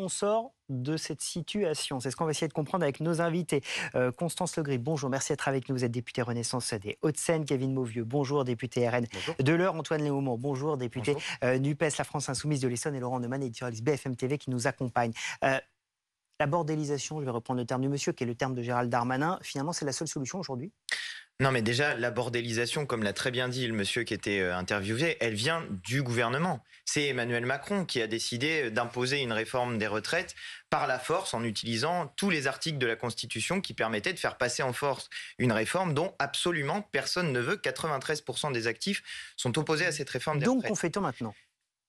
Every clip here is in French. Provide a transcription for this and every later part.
on sort de cette situation C'est ce qu'on va essayer de comprendre avec nos invités. Euh, Constance Legris, bonjour, merci d'être avec nous. Vous êtes député Renaissance des Hauts-de-Seine. Kevin Mauvieux, bonjour, député RN de l'Eure. Antoine Léaumont, bonjour, député euh, NUPES, la France Insoumise de l'Essonne. Et Laurent Neumann, éditorialiste BFM TV, qui nous accompagne. Euh, la bordélisation, je vais reprendre le terme du monsieur, qui est le terme de Gérald Darmanin, finalement, c'est la seule solution aujourd'hui non, mais déjà, la bordélisation, comme l'a très bien dit le monsieur qui était euh, interviewé, elle vient du gouvernement. C'est Emmanuel Macron qui a décidé euh, d'imposer une réforme des retraites par la force en utilisant tous les articles de la Constitution qui permettaient de faire passer en force une réforme dont absolument personne ne veut. 93% des actifs sont opposés à cette réforme des retraites. Donc, on fait-on maintenant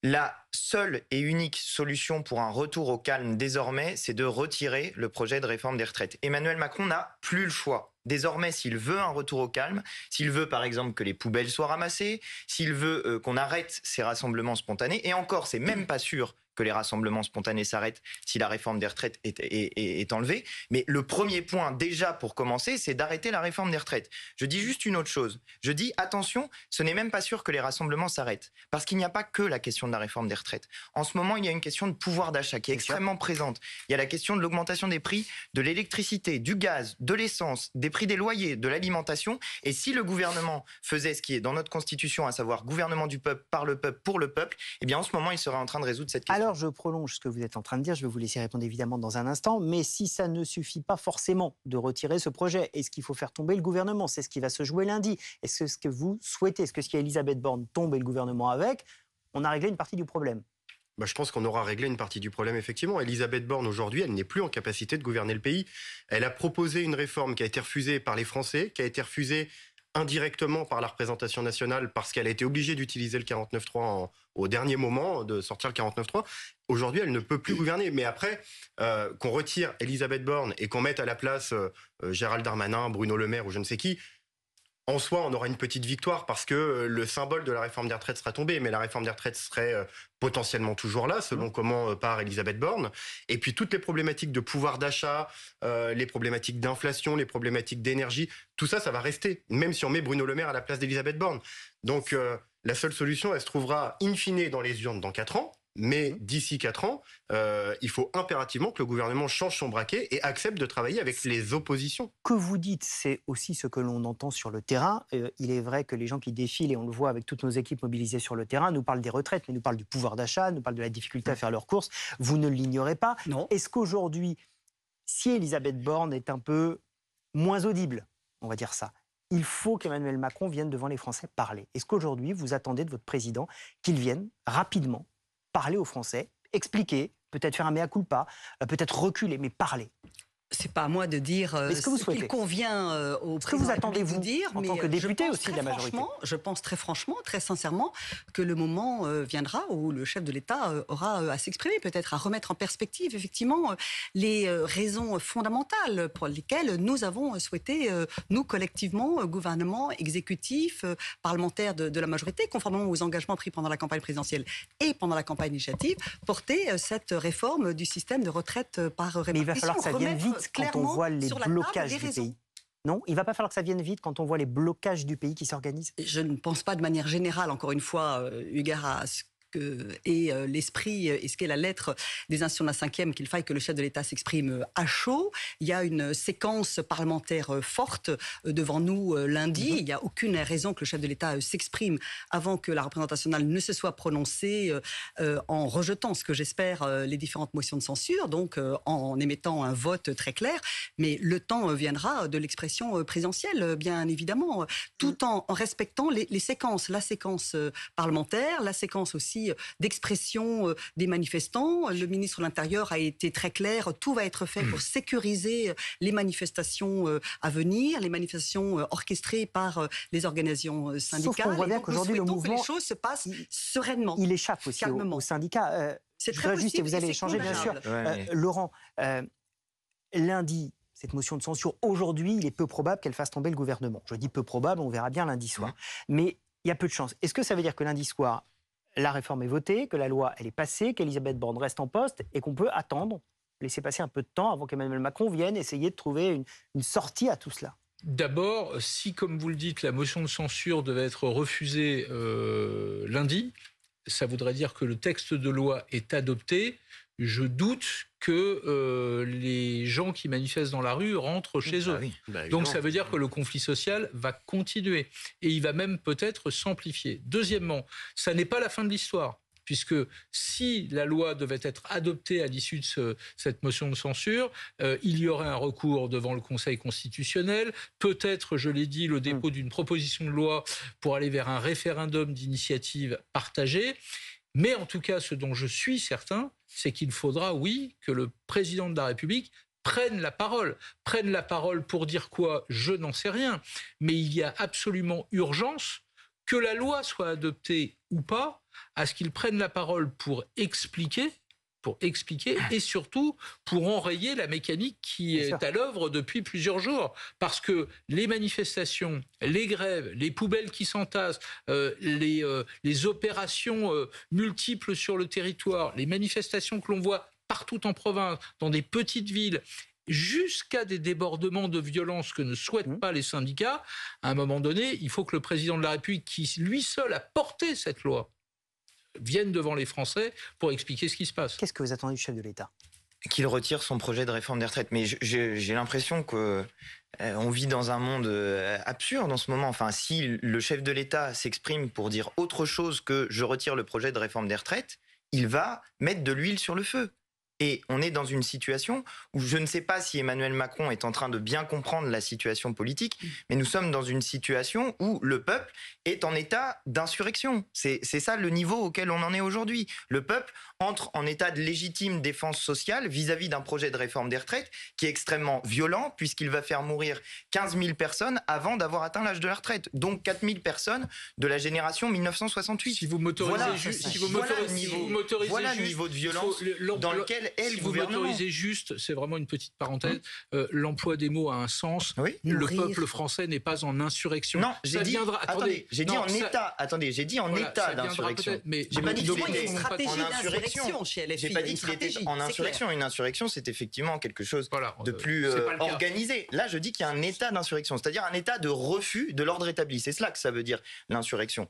la seule et unique solution pour un retour au calme désormais, c'est de retirer le projet de réforme des retraites. Emmanuel Macron n'a plus le choix. Désormais, s'il veut un retour au calme, s'il veut par exemple que les poubelles soient ramassées, s'il veut euh, qu'on arrête ces rassemblements spontanés, et encore, c'est même pas sûr que les rassemblements spontanés s'arrêtent si la réforme des retraites est, enlevée. Mais le premier point, déjà pour commencer, c'est d'arrêter la réforme des retraites. Je dis juste une autre chose. Je dis, attention, ce n'est même pas sûr que les rassemblements s'arrêtent. Parce qu'il n'y a pas que la question de la réforme des retraites. En ce moment, il y a une question de pouvoir d'achat qui est extrêmement présente. Il y a la question de l'augmentation des prix de l'électricité, du gaz, de l'essence, des prix des loyers, de l'alimentation. Et si le gouvernement faisait ce qui est dans notre Constitution, à savoir gouvernement du peuple, par le peuple, pour le peuple, eh bien en ce moment, il serait en train de résoudre cette question je prolonge ce que vous êtes en train de dire, je vais vous laisser répondre évidemment dans un instant, mais si ça ne suffit pas forcément de retirer ce projet, est-ce qu'il faut faire tomber le gouvernement C'est ce qui va se jouer lundi. Est-ce que ce que vous souhaitez, est-ce que si Elisabeth Borne tombe et le gouvernement avec, on a réglé une partie du problème bah, je pense qu'on aura réglé une partie du problème, effectivement. Elisabeth Borne, aujourd'hui, elle n'est plus en capacité de gouverner le pays. Elle a proposé une réforme qui a été refusée par les Français, qui a été refusée indirectement par la représentation nationale parce qu'elle a été obligée d'utiliser le 49-3 au dernier moment, de sortir le 49-3. Aujourd'hui, elle ne peut plus gouverner. Mais après, euh, qu'on retire Elisabeth Borne et qu'on mette à la place euh, euh, Gérald Darmanin, Bruno Le Maire ou je ne sais qui, en soi, on aura une petite victoire parce que euh, le symbole de la réforme des retraites sera tombé, mais la réforme des retraites serait euh, potentiellement toujours là, selon mm. comment euh, part Elisabeth Borne. Et puis toutes les problématiques de pouvoir d'achat, les problématiques d'inflation, les problématiques d'énergie, tout ça, ça va rester, même si on met Bruno Le Maire à la place d'Elisabeth Borne. Donc la seule solution, elle se trouvera in fine dans les urnes dans 4 ans. Mais mmh. d'ici quatre ans, euh, il faut impérativement que le gouvernement change son braquet et accepte de travailler avec les oppositions. Que vous dites, c'est aussi ce que l'on entend sur le terrain. Euh, il est vrai que les gens qui défilent, et on le voit avec toutes nos équipes mobilisées sur le terrain, nous parlent des retraites, mais nous parlent du pouvoir d'achat, nous parlent de la difficulté à mmh. faire leurs courses. Vous ne l'ignorez pas. Est-ce qu'aujourd'hui, si Elisabeth Borne est un peu moins audible, on va dire ça, il faut qu'Emmanuel Macron vienne devant les Français parler. Est-ce qu'aujourd'hui, vous attendez de votre président qu'il vienne rapidement parler aux Français, expliquer, peut-être faire un mea culpa, euh, peut-être reculer, mais parler c'est pas à moi de dire euh, ce, qu'il convient euh, au ce que vous attendez vous dire, en tant que euh, député aussi de la majorité. Je pense très franchement, très sincèrement, que le moment viendra où le chef de l'État aura à s'exprimer, peut-être à remettre en perspective effectivement les raisons fondamentales pour lesquelles nous avons souhaité, nous collectivement, gouvernement, exécutif, parlementaire de, la majorité, conformément aux engagements pris pendant la campagne présidentielle et pendant la campagne initiative, porter cette réforme du système de retraite par répartition. il va falloir que ça vienne vite. Euh, quand on voit les blocages du pays non, il va pas falloir que ça vienne vite quand on voit les blocages du pays qui s'organisent. Je ne pense pas de manière générale, encore une fois, euh, à et euh, l'esprit euh, et ce qu'est la lettre des institutions de la cinquième qu'il faille que le chef de l'État s'exprime euh, à chaud. Il y a une séquence parlementaire forte devant nous lundi. Mhm. Il n'y a aucune raison que le chef de l'État s'exprime avant que la représentation nationale ne se soit prononcée en rejetant ce que j'espère les différentes motions de censure, donc en émettant un vote très clair. Mais le temps viendra de l'expression présidentielle, bien évidemment, mhm. tout en respectant les séquences, la séquence parlementaire, la séquence aussi euh, d'expression euh, des manifestants. Le ministre de l'Intérieur a été très clair, tout va être fait hmm. pour sécuriser euh, les manifestations à venir, les manifestations orchestrées par les organisations syndicales. Sauf qu'on voit bien qu'aujourd'hui, le mouvement... les choses se passent sereinement. Il échappe aussi aux, syndicat. syndicats. c'est très juste, et vous allez échanger, bien sûr. Laurent, lundi, cette motion de censure, aujourd'hui, il est peu probable qu'elle fasse tomber le gouvernement. Je dis peu probable, on verra bien lundi soir. Mmh. Mais il y a peu de chances. Est-ce que ça veut dire que lundi soir, la réforme est votée, que la loi elle est passée, qu'Elisabeth Borne reste en poste et qu'on peut attendre, laisser passer un peu de temps avant qu'Emmanuel Macron vienne essayer de trouver une, sortie à tout cela. D'abord, si, comme vous le dites, la motion de censure devait être refusée euh, lundi, ça voudrait dire que le texte de loi est adopté, je doute que euh, les gens qui manifestent dans la rue rentrent mmh. chez bah eux. Bah Donc ça veut dire que le conflit social va continuer et il va même peut-être s'amplifier. Deuxièmement, ça n'est pas la fin de l'histoire puisque si la loi devait être adoptée à l'issue de cette motion de censure, euh, il y aurait un recours devant le Conseil constitutionnel, peut-être, je l'ai dit, le dépôt mmh. d'une proposition de loi pour aller vers un référendum d'initiative partagée. Mais en tout cas, ce dont je suis certain, c'est qu'il faudra, oui, que le président de la République prenne la parole. Prenne la parole pour dire quoi Je n'en sais rien. Mais il y a absolument urgence que la loi soit adoptée ou pas, à ce qu'il prenne la parole pour expliquer pour expliquer et surtout pour enrayer la mécanique qui est à l'œuvre depuis plusieurs jours. Parce que les manifestations, les grèves, les poubelles qui s'entassent, euh, euh, les, opérations euh, multiples sur le territoire, les manifestations que l'on voit partout en province, dans des petites villes, jusqu'à des débordements de violence que ne souhaitent mmh. pas les syndicats, à un moment donné, il faut que le président de la République, qui lui seul a porté cette loi, viennent devant les Français pour expliquer ce qui se passe. Qu'est-ce que vous attendez du chef de l'État qu'il retire son projet de réforme des retraites. Mais j'ai l'impression que euh, on vit dans un monde euh, absurde en ce moment. Enfin, si le chef de l'État s'exprime pour dire autre chose que je retire le projet de réforme des retraites, il va mettre de l'huile sur le feu. Et on est dans une situation où je ne sais pas si Emmanuel Macron est en train de bien comprendre la situation politique, mm. mais nous sommes dans une situation où le peuple est en état d'insurrection. C'est ça le niveau auquel on en est aujourd'hui. Le peuple entre en état de légitime défense sociale vis-à-vis d'un projet de réforme des retraites qui est extrêmement violent puisqu'il va faire mourir 15 000 personnes avant d'avoir atteint l'âge de la retraite. Donc 4 000 personnes de la génération 1968. Si vous motorisez voilà, si niveau, voilà le niveau de violence dans lequel elle, vous m'autorisez juste, c'est vraiment une petite parenthèse, hum. euh, l'emploi des mots a un sens. le peuple français n'est pas en insurrection. Non, j'ai dit, attendez, j'ai dit en état, attendez, j'ai dit en état d'insurrection. Mais j'ai pas dit qu'il était en insurrection chez J'ai pas dit qu'il était en insurrection. Une insurrection, c'est effectivement quelque chose de euh, plus euh, organisé. Là, je dis qu'il y a un état d'insurrection, c'est-à-dire un état de refus de l'ordre établi. C'est cela que ça veut dire l'insurrection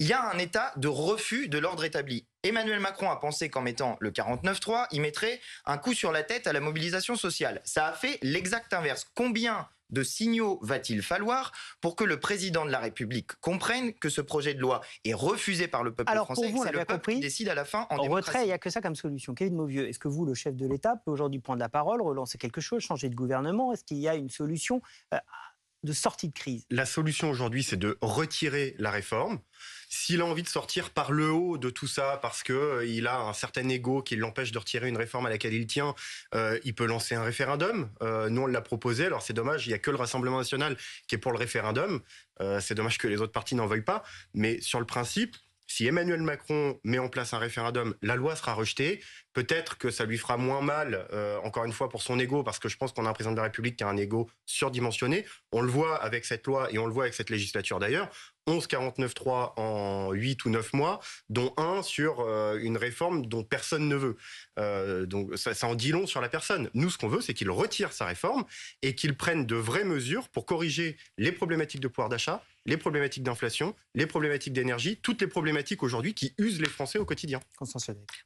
il y a un état de refus de l'ordre établi. Emmanuel Macron a pensé qu'en mettant le 49-3, il mettrait un coup sur la tête à la mobilisation sociale. Ça a fait l'exact inverse. Combien de signaux va-t-il falloir pour que le président de la République comprenne que ce projet de loi est refusé par le peuple français vous, et que c'est le compris, qui décide à la fin en, en retrait, il n'y a que ça comme solution. Kevin Mauvieux, est-ce que vous, le chef de l'État, peut aujourd'hui prendre la parole, relancer quelque chose, changer de gouvernement Est-ce qu'il y a une solution euh, de sortie de crise La solution aujourd'hui, c'est de retirer la réforme. S'il a envie de sortir par le haut de tout ça, parce qu'il euh, a un certain ego qui l'empêche de retirer une réforme à laquelle il tient, euh, il peut lancer un référendum. Euh, nous, on l'a proposé. Alors c'est dommage, il n'y a que le Rassemblement national qui est pour le référendum. c'est dommage que les autres partis n'en veuillent pas. Mais sur le principe, si Emmanuel Macron met en place un référendum, la loi sera rejetée. Peut-être que ça lui fera moins mal, euh, encore une fois, pour son ego, parce que je pense qu'on a un président de la République qui a un ego surdimensionné. On le voit avec cette loi et on le voit avec cette législature d'ailleurs. 3 en 8 ou 9 mois, dont un sur euh, une réforme dont personne ne veut. Euh, donc ça, en dit long sur la personne. Nous, ce qu'on veut, c'est qu'il retire sa réforme et qu'il prenne de vraies mesures pour corriger les problématiques de pouvoir d'achat, les problématiques d'inflation, les problématiques d'énergie, toutes les problématiques aujourd'hui qui usent les Français au quotidien.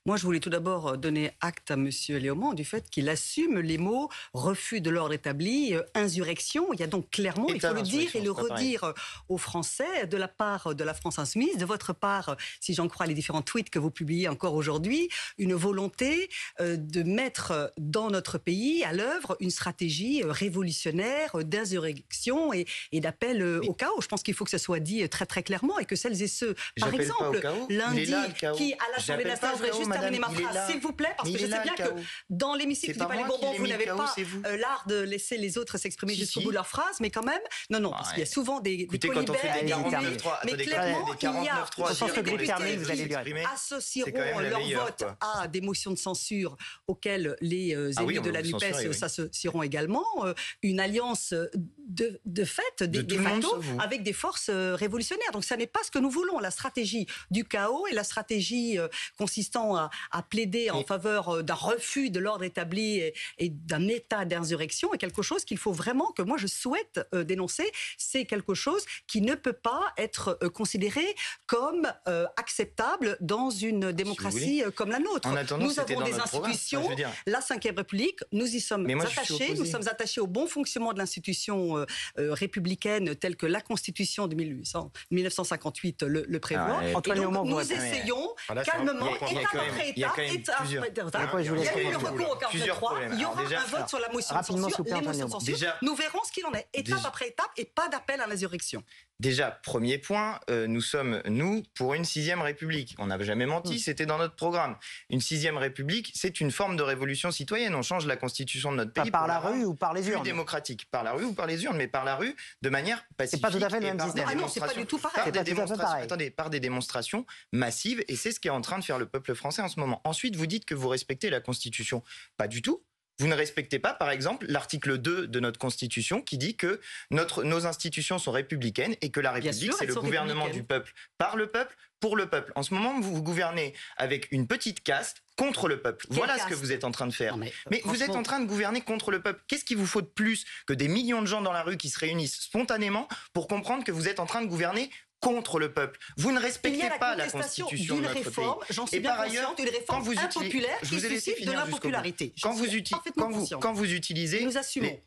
Moi, je voulais tout d'abord euh, donner acte à M. Léaumont du fait qu'il assume les mots refus de l'ordre établi, euh, insurrection. Il y a donc clairement, il faut le dire et le redire euh, aux Français, de la part de la France insoumise, de votre part, si j'en crois les différents tweets que vous publiez encore aujourd'hui, une volonté de mettre dans notre pays à l'œuvre une stratégie révolutionnaire d'insurrection et, d'appel au chaos. Je pense il faut que ça soit dit très très clairement et que celles et ceux, par exemple, lundi, qui à la nationale, je voudrais juste madame, terminer ma phrase, s'il vous plaît, parce que je sais bien que dans l'hémicycle du Palais Bourbon, vous n'avez pas euh, l'art de laisser les autres s'exprimer jusqu'au bout de leur phrase, mais quand même, non, non, parce ah qu'il y a souvent des. Écoutez, quand des mais clairement, il y a. des députés qui associeront leur vote à des motions de censure auxquelles les euh, ah élus de la NUPES s'associeront également. Euh, une alliance de fait, des facto, avec des forces euh, révolutionnaires. Donc ça n'est pas ce que nous voulons. La stratégie du chaos et la stratégie euh, consistant à, plaider en faveur euh, d'un refus de l'ordre établi et, d'un état d'insurrection est quelque chose qu'il faut vraiment que moi je souhaite dénoncer. C'est quelque chose qui ne peut pas être considéré comme acceptable dans une ah, démocratie comme la nôtre. nous avons des institutions, la Ve République, nous y sommes attachés, nous sommes attachés au bon fonctionnement de l'institution républicaine telle que la Constitution de 1800, 1958 le, le prévoit. Ah, et et nous essayons ah, calmement, étape après étape, étape après étape. Il y a eu le recours au 43, il y aura un vote sur la motion de censure, les motions de censure. Nous verrons ce qu'il en est, étape après étape, et pas d'appel à l'insurrection. Déjà, premier point, euh, nous sommes, nous, pour une sixième république. On n'a jamais menti, c'était dans notre programme. Une sixième république, c'est une forme de révolution citoyenne. On change la constitution de notre pays. par la, rue ou par les urnes. Plus démocratique. Par la rue ou par les urnes, mais par la rue, de manière pacifique. C'est pas tout à fait le même système. Ah non, c'est pas du tout pareil. Par, des par des démonstrations massives, et c'est ce qu'est en train de faire le peuple français en ce moment. Ensuite, vous dites que vous respectez la constitution. Pas du tout. Vous ne respectez pas, par exemple, l'article 2 de notre Constitution qui dit que notre, nos institutions sont républicaines et que la République, c'est le gouvernement du peuple, par le peuple, pour le peuple. En ce moment, vous vous gouvernez avec une petite caste contre le peuple. voilà ce que vous êtes en train de faire. mais, mais vous êtes en train de gouverner contre le peuple. Qu'est-ce qu'il vous faut de plus que des millions de gens dans la rue qui se réunissent spontanément pour comprendre que vous êtes en train de gouverner contre le peuple. Vous ne respectez pas la constitution de réforme, J'en suis Et par ailleurs, quand, vous impopulaire je vous laissé de l'impopularité. Quand vous, quand, vous, quand vous utilisez,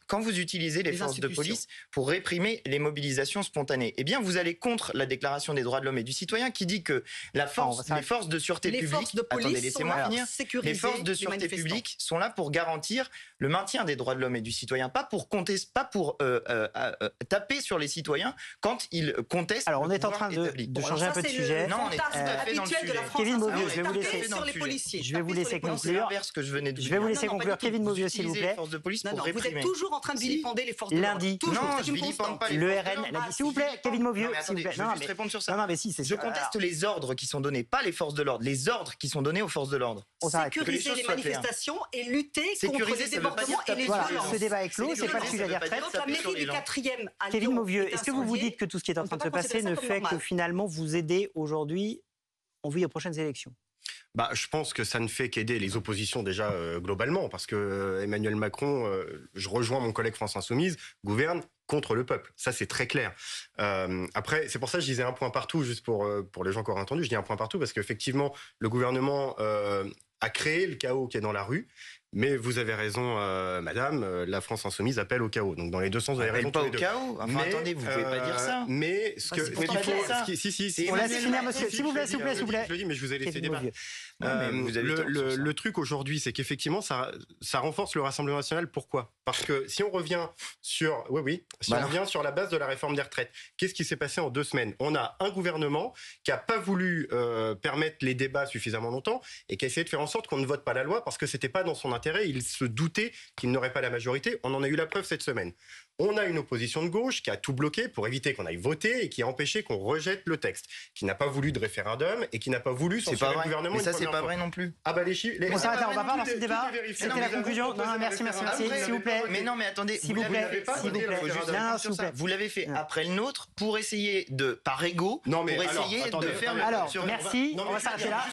quand vous utilisez les, forces de police pour réprimer les mobilisations spontanées, eh bien vous allez contre la déclaration des droits de l'homme et du citoyen qui dit que la force, les forces de sûreté publique, les forces de sûreté publique sont là pour garantir le maintien des droits de l'homme et du citoyen, pas pour contester, pas pour euh, euh, euh, taper sur les citoyens quand ils contestent. Alors en train de, changer un peu de sujet. Non, Kevin Mauvieux, je vais vous laisser. conclure. Je vais vous laisser conclure. Kevin Mauvieux, s'il vous plaît. Vous êtes toujours en train de vilipender les forces de l'ordre. Lundi. Non, je pas le RN. Ah, s'il vous plaît, Kevin Mauvieux. Non, mais répondre sur ça. Non, mais si, c'est Je conteste les ordres qui sont donnés, pas les forces de l'ordre. Les ordres qui sont donnés aux forces de l'ordre. Sécuriser les manifestations et lutter contre les débordements et les violences. Ce débat est clos. C'est pas le sujet des retraites. la mairie du Kevin Mauvieux, est-ce que vous vous dites que tout ce qui est en train de se passer ne fait que finalement vous aider aujourd'hui en vue des prochaines élections bah, je pense que ça ne fait qu'aider les oppositions déjà euh, globalement, parce que euh, Emmanuel Macron, euh, je rejoins mon collègue France Insoumise, gouverne contre le peuple. Ça, c'est très clair. après, c'est pour ça que je disais un point partout, juste pour, pour les gens qui auraient entendu, je dis un point partout, parce qu'effectivement, le gouvernement a créé le chaos qui est dans la rue, mais vous avez raison, euh, madame, euh, la France insoumise appelle au chaos. Donc dans les deux sens, vous avez raison. pas au chaos mais, attendez, vous pouvez pas dire ça. Euh, mais ce ah, que. faut, si, si, On monsieur. S'il vous plaît, s'il vous plaît, s'il vous plaît. Je le dis, mais je vous ai laissé débattre. le, truc aujourd'hui, c'est qu'effectivement, ça, ça renforce le Rassemblement national. Pourquoi Parce que si on revient sur. Oui, oui. Si on revient sur la base de la réforme des retraites, qu'est-ce qui s'est passé en deux semaines On a un gouvernement qui n'a pas voulu permettre les débats suffisamment longtemps et qui a essayé de faire en sorte qu'on ne vote pas la loi parce que c'était pas dans son intérêt il se doutait qu'il n'aurait pas la majorité. On en a eu la preuve cette semaine. On a une opposition de gauche qui a tout bloqué pour éviter qu'on aille voter et qui a empêché qu'on rejette le texte, qui n'a pas voulu de référendum et qui n'a pas voulu c'est pas le gouvernement. Mais ça, c'est pas vrai non plus. Ah bah les chiffres. On va pas lancer le débat. C'était la conclusion. Non, merci, merci, merci. Ah, s'il vous plaît. Mais non, mais attendez, s'il vous plaît. Vous l'avez fait ah. après le nôtre pour essayer de, par ego, pour essayer de faire le. Alors, merci. On va s'arrêter là.